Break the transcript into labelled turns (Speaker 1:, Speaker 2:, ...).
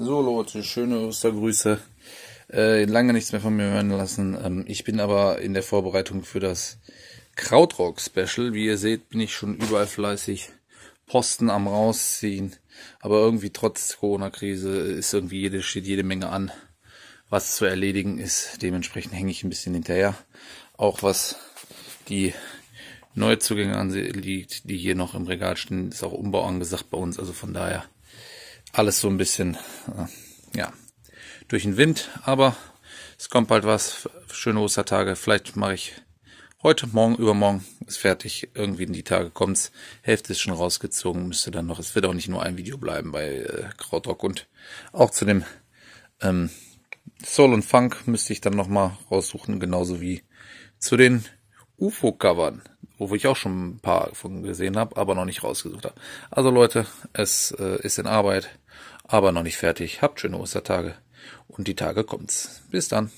Speaker 1: So Leute, schöne Ostergrüße. Äh, lange nichts mehr von mir hören lassen. Ähm, ich bin aber in der Vorbereitung für das Krautrock-Special. Wie ihr seht, bin ich schon überall fleißig Posten am rausziehen. Aber irgendwie trotz Corona-Krise ist irgendwie jede, steht jede Menge an, was zu erledigen ist. Dementsprechend hänge ich ein bisschen hinterher. Auch was die Neuzugänge anliegt, die hier noch im Regal stehen, ist auch Umbau angesagt bei uns. Also von daher alles so ein bisschen, äh, ja, durch den Wind, aber es kommt bald was, schöne Ostertage, vielleicht mache ich heute, morgen, übermorgen ist fertig, irgendwie in die Tage kommt's, Hälfte ist schon rausgezogen, müsste dann noch, es wird auch nicht nur ein Video bleiben bei äh, Krautrock und auch zu dem ähm, Soul und Funk müsste ich dann nochmal raussuchen, genauso wie zu den UFO-Covern wo ich auch schon ein paar von gesehen habe, aber noch nicht rausgesucht habe. Also Leute, es äh, ist in Arbeit, aber noch nicht fertig. Habt schöne Ostertage und die Tage kommt's. Bis dann.